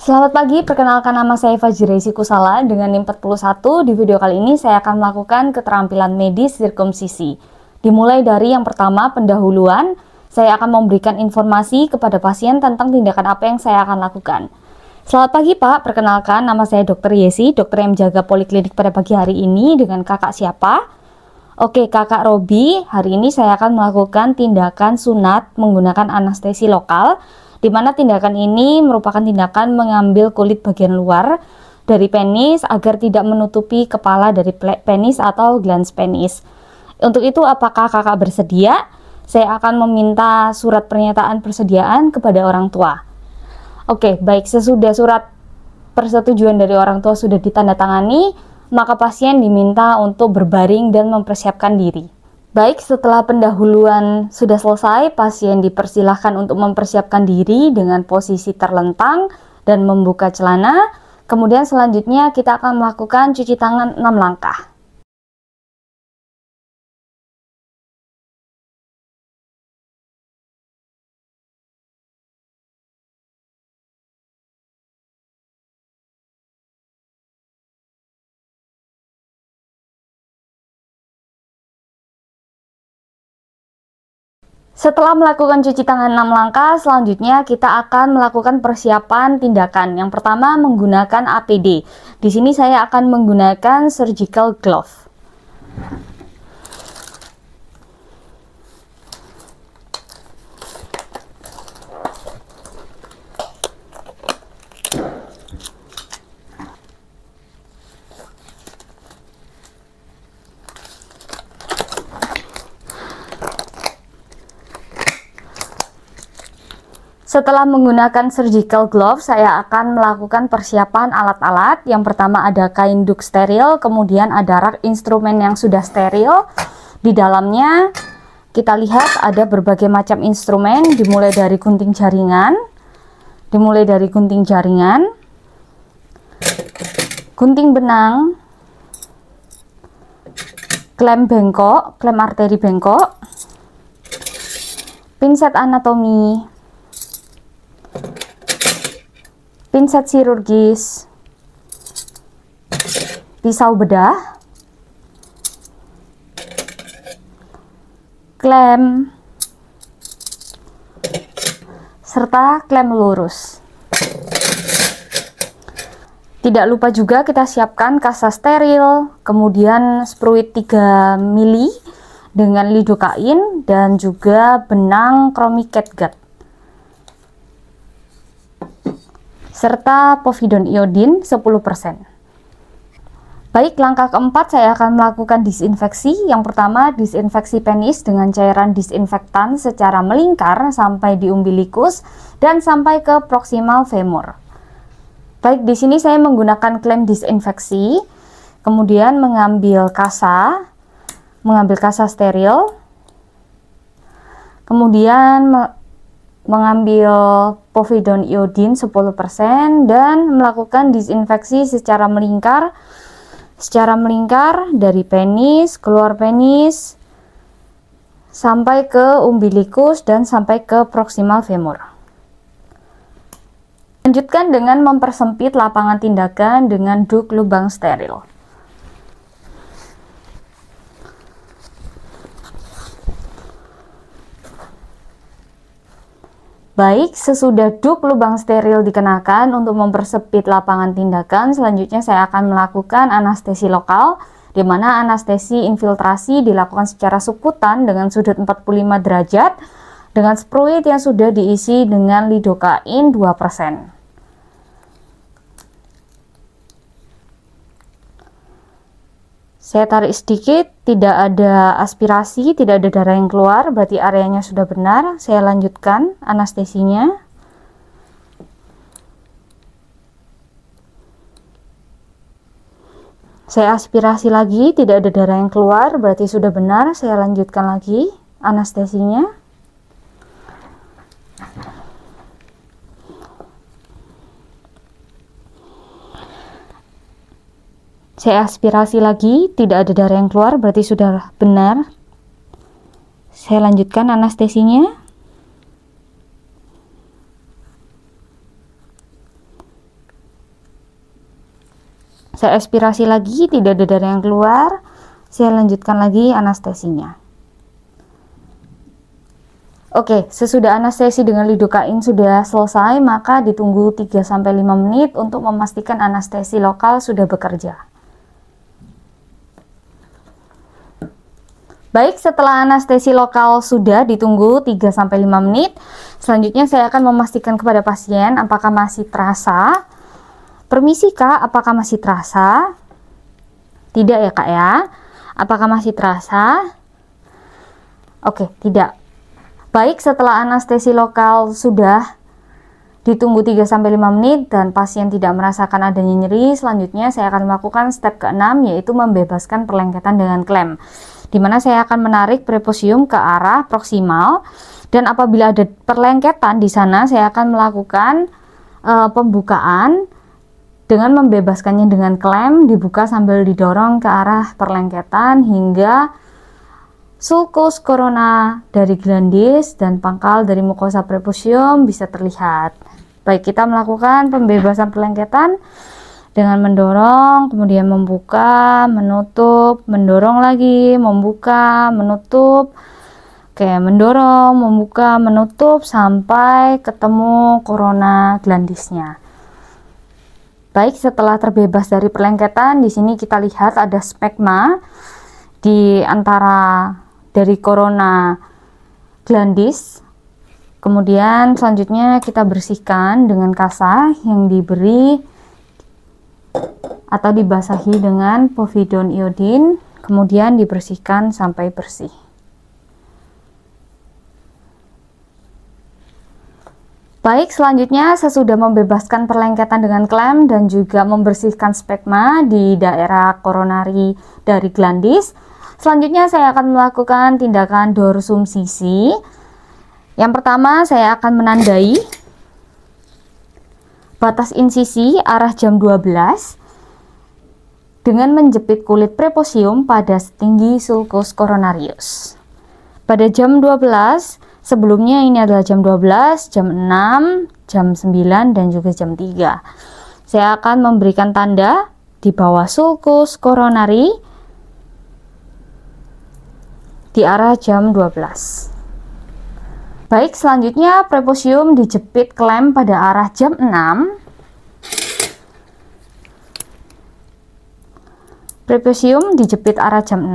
Selamat pagi, perkenalkan nama saya Fajri Kusala dengan NIM 41. Di video kali ini saya akan melakukan keterampilan medis sirkumsisi. Dimulai dari yang pertama, pendahuluan. Saya akan memberikan informasi kepada pasien tentang tindakan apa yang saya akan lakukan. Selamat pagi Pak, perkenalkan nama saya Dr. Yesi, dokter yang menjaga poliklinik pada pagi hari ini dengan kakak siapa? Oke kakak Robi, hari ini saya akan melakukan tindakan sunat menggunakan anestesi lokal di mana tindakan ini merupakan tindakan mengambil kulit bagian luar dari penis agar tidak menutupi kepala dari penis atau glans penis. Untuk itu, apakah kakak bersedia? Saya akan meminta surat pernyataan persediaan kepada orang tua. Oke, baik. Sesudah surat persetujuan dari orang tua sudah ditandatangani, maka pasien diminta untuk berbaring dan mempersiapkan diri. Baik, setelah pendahuluan sudah selesai, pasien dipersilahkan untuk mempersiapkan diri dengan posisi terlentang dan membuka celana. Kemudian selanjutnya kita akan melakukan cuci tangan 6 langkah. Setelah melakukan cuci tangan 6 langkah, selanjutnya kita akan melakukan persiapan tindakan. Yang pertama menggunakan APD. Di sini saya akan menggunakan surgical glove. Setelah menggunakan surgical glove, saya akan melakukan persiapan alat-alat. Yang pertama ada kain duk steril, kemudian ada rak instrumen yang sudah steril. Di dalamnya kita lihat ada berbagai macam instrumen dimulai dari gunting jaringan, dimulai dari gunting jaringan, gunting benang, klem bengkok, klem arteri bengkok, pinset anatomi, pinset sirurgis, pisau bedah, klem, serta klem lurus. Tidak lupa juga kita siapkan kasa steril, kemudian spruit 3 mili dengan lidokain dan juga benang kromiket gat. serta povidon iodin 10%. Baik, langkah keempat saya akan melakukan disinfeksi. Yang pertama, disinfeksi penis dengan cairan disinfektan secara melingkar sampai di umbilikus dan sampai ke proximal femur. Baik, di sini saya menggunakan klem disinfeksi, kemudian mengambil kasa, mengambil kasa steril, kemudian mengambil povidon iodin 10% dan melakukan disinfeksi secara melingkar secara melingkar dari penis, keluar penis sampai ke umbilikus dan sampai ke proximal femur. Lanjutkan dengan mempersempit lapangan tindakan dengan duk lubang steril. Baik, sesudah duk lubang steril dikenakan untuk mempersepit lapangan tindakan, selanjutnya saya akan melakukan anestesi lokal, di mana anestesi infiltrasi dilakukan secara sukutan dengan sudut 45 derajat, dengan spruit yang sudah diisi dengan lidokain 2%. Saya tarik sedikit, tidak ada aspirasi, tidak ada darah yang keluar, berarti areanya sudah benar. Saya lanjutkan anestesinya. Saya aspirasi lagi, tidak ada darah yang keluar, berarti sudah benar. Saya lanjutkan lagi anestesinya. Saya aspirasi lagi, tidak ada darah yang keluar, berarti sudah benar. Saya lanjutkan anestesinya. Saya aspirasi lagi, tidak ada darah yang keluar. Saya lanjutkan lagi anestesinya. Oke, sesudah anestesi dengan lidokain sudah selesai, maka ditunggu 3-5 menit untuk memastikan anestesi lokal sudah bekerja. Baik, setelah anestesi lokal sudah ditunggu 3-5 menit, selanjutnya saya akan memastikan kepada pasien apakah masih terasa. Permisi kak, apakah masih terasa? Tidak ya kak ya? Apakah masih terasa? Oke, tidak. Baik, setelah anestesi lokal sudah ditunggu 3-5 menit dan pasien tidak merasakan adanya nyeri, selanjutnya saya akan melakukan step keenam yaitu membebaskan perlengketan dengan klem di mana saya akan menarik preposium ke arah proksimal dan apabila ada perlengketan di sana saya akan melakukan e, pembukaan dengan membebaskannya dengan klem dibuka sambil didorong ke arah perlengketan hingga sulcus corona dari glandis dan pangkal dari mukosa preposium bisa terlihat. Baik, kita melakukan pembebasan perlengketan dengan mendorong, kemudian membuka, menutup, mendorong lagi, membuka, menutup. Oke, mendorong, membuka, menutup sampai ketemu corona glandisnya. Baik, setelah terbebas dari perlengketan, di sini kita lihat ada spekma di antara dari corona glandis. Kemudian selanjutnya kita bersihkan dengan kasa yang diberi atau dibasahi dengan povidon iodin, kemudian dibersihkan sampai bersih. Baik, selanjutnya sesudah membebaskan perlengketan dengan klem dan juga membersihkan spekma di daerah koronari dari glandis, selanjutnya saya akan melakukan tindakan dorsum sisi. Yang pertama, saya akan menandai batas insisi arah jam 12 dengan menjepit kulit preposium pada setinggi sulcus coronarius. Pada jam 12, sebelumnya ini adalah jam 12, jam 6, jam 9, dan juga jam 3. Saya akan memberikan tanda di bawah sulcus coronari di arah jam 12. Baik, selanjutnya preposium dijepit klem pada arah jam 6. Preposium dijepit arah jam 6.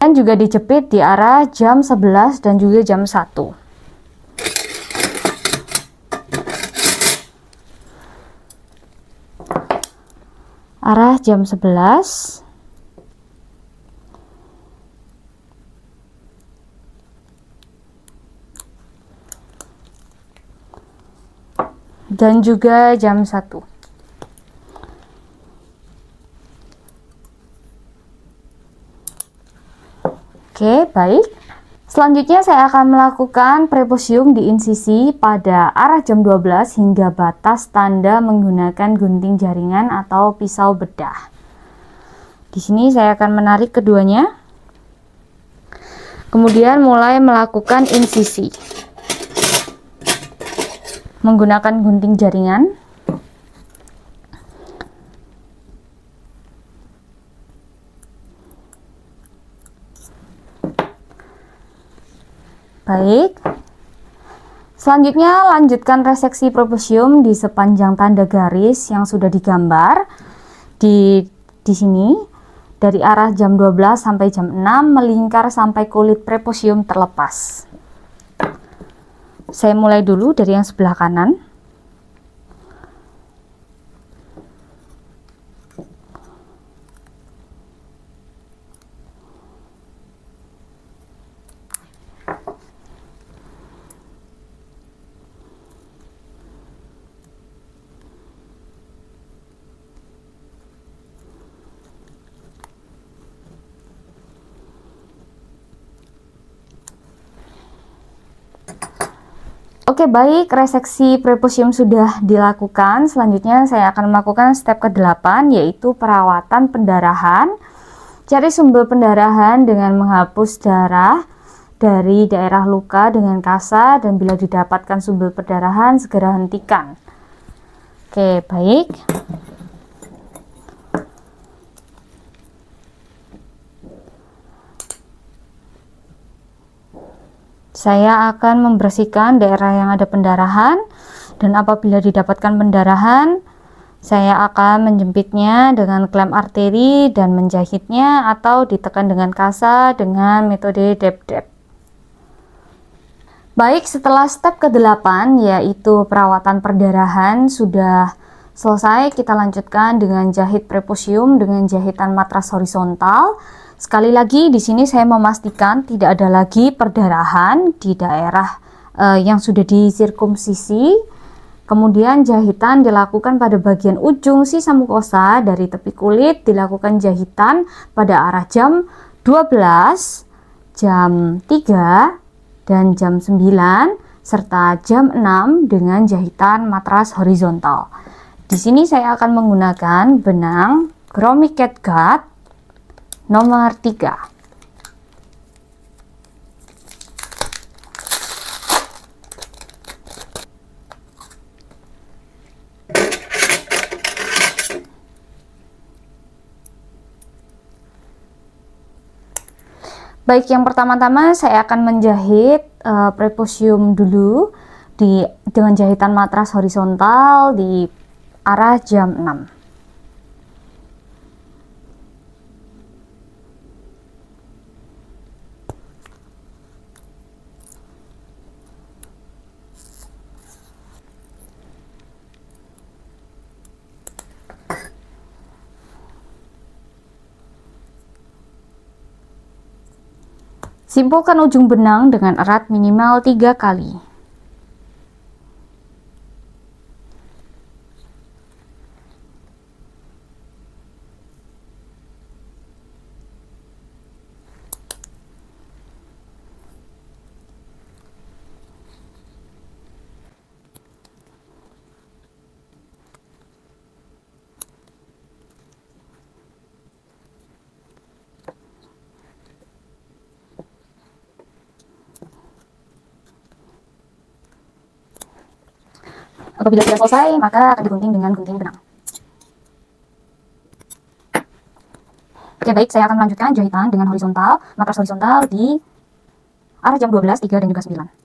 Dan juga dijepit di arah jam 11 dan juga jam 1. arah jam 11 dan juga jam 1 Oke, baik. Selanjutnya saya akan melakukan preposium di insisi pada arah jam 12 hingga batas tanda menggunakan gunting jaringan atau pisau bedah. Di sini saya akan menarik keduanya. Kemudian mulai melakukan insisi. Menggunakan gunting jaringan. Baik. Selanjutnya lanjutkan reseksi proboscium di sepanjang tanda garis yang sudah digambar di di sini dari arah jam 12 sampai jam 6 melingkar sampai kulit preposium terlepas. Saya mulai dulu dari yang sebelah kanan. Oke baik, reseksi prepusium sudah dilakukan. Selanjutnya saya akan melakukan step ke-8 yaitu perawatan pendarahan. Cari sumber pendarahan dengan menghapus darah dari daerah luka dengan kasa dan bila didapatkan sumber pendarahan segera hentikan. Oke, baik. Saya akan membersihkan daerah yang ada pendarahan dan apabila didapatkan pendarahan, saya akan menjepitnya dengan klem arteri dan menjahitnya atau ditekan dengan kasa dengan metode dep-dep. Baik, setelah step ke-8 yaitu perawatan perdarahan sudah Selesai, kita lanjutkan dengan jahit prepusium dengan jahitan matras horizontal. Sekali lagi, di sini saya memastikan tidak ada lagi perdarahan di daerah eh, yang sudah disirkumsisi. Kemudian jahitan dilakukan pada bagian ujung sisa mukosa dari tepi kulit dilakukan jahitan pada arah jam 12, jam 3, dan jam 9 serta jam 6 dengan jahitan matras horizontal. Di sini saya akan menggunakan benang Cat Guard nomor 3. Baik, yang pertama-tama saya akan menjahit uh, preposium dulu di dengan jahitan matras horizontal di arah jam 6. Simpulkan ujung benang dengan erat minimal tiga kali. Apabila sudah selesai, maka akan digunting dengan gunting benang. Oke, baik. Saya akan melanjutkan jahitan dengan horizontal, matras horizontal di arah jam 12, 3, dan juga 9.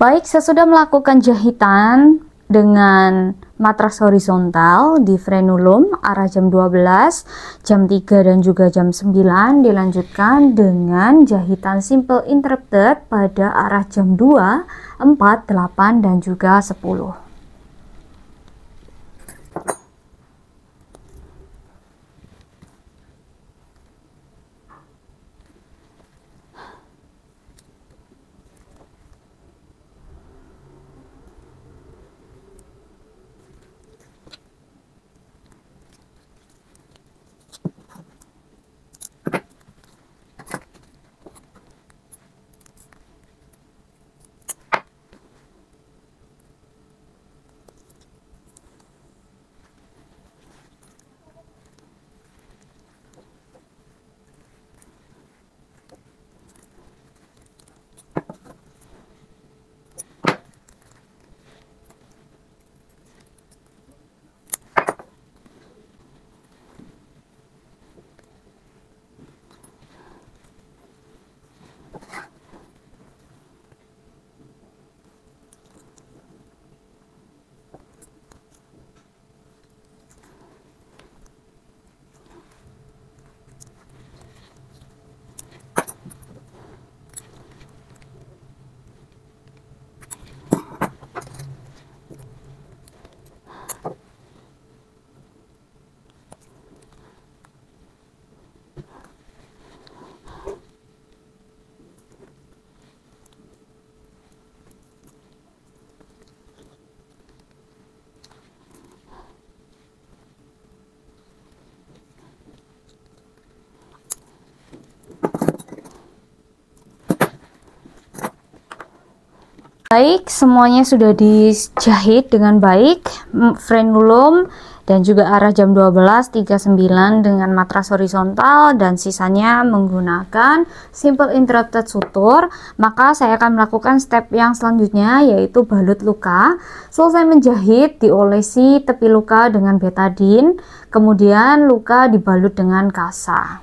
Baik, saya sudah melakukan jahitan dengan matras horizontal di frenulum arah jam 12, jam 3 dan juga jam 9 dilanjutkan dengan jahitan simple interrupted pada arah jam 2, 4, 8 dan juga 10. Baik, semuanya sudah dijahit dengan baik, frenulum dan juga arah jam 12, 39 dengan matras horizontal dan sisanya menggunakan simple interrupted sutur. Maka saya akan melakukan step yang selanjutnya yaitu balut luka. Selesai menjahit, diolesi tepi luka dengan betadine, kemudian luka dibalut dengan kasa.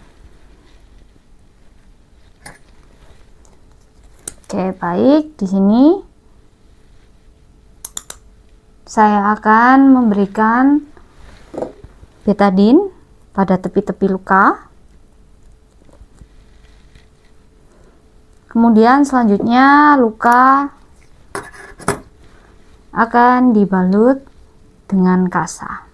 Oke, baik di sini saya akan memberikan betadine pada tepi-tepi luka kemudian selanjutnya luka akan dibalut dengan kasa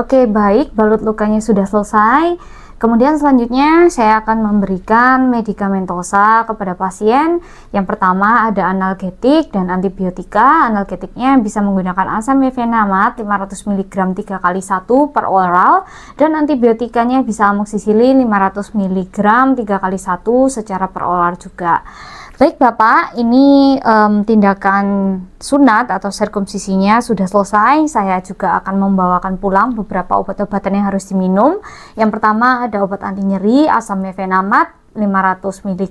Oke, baik, balut lukanya sudah selesai. Kemudian selanjutnya saya akan memberikan medikamentosa kepada pasien. Yang pertama ada analgetik dan antibiotika. Analgetiknya bisa menggunakan asam mefenamat 500 mg 3 kali 1 per oral dan antibiotikanya bisa amoxicillin 500 mg 3 kali 1 secara per oral juga. Baik Bapak, ini um, tindakan sunat atau sirkumsisinya sudah selesai. Saya juga akan membawakan pulang beberapa obat-obatan yang harus diminum. Yang pertama ada obat anti nyeri, asam mefenamat, 500 mg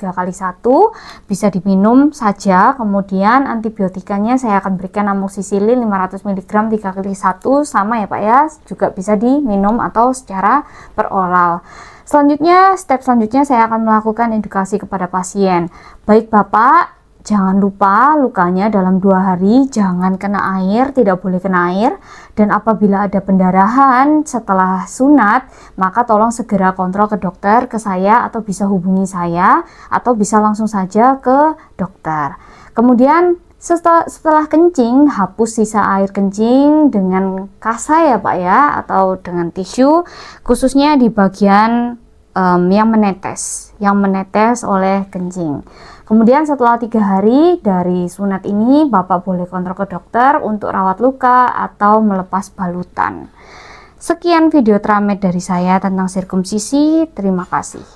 3 kali 1 bisa diminum saja kemudian antibiotikanya saya akan berikan amoxicillin 500 mg 3 kali 1 sama ya Pak ya juga bisa diminum atau secara peroral Selanjutnya, step selanjutnya saya akan melakukan edukasi kepada pasien. Baik Bapak, jangan lupa lukanya dalam dua hari jangan kena air, tidak boleh kena air. Dan apabila ada pendarahan setelah sunat, maka tolong segera kontrol ke dokter, ke saya, atau bisa hubungi saya, atau bisa langsung saja ke dokter. Kemudian setelah, setelah kencing, hapus sisa air kencing dengan kasa ya Pak ya, atau dengan tisu, khususnya di bagian um, yang menetes, yang menetes oleh kencing. Kemudian setelah tiga hari dari sunat ini, Bapak boleh kontrol ke dokter untuk rawat luka atau melepas balutan. Sekian video teramet dari saya tentang sirkumsisi. Terima kasih.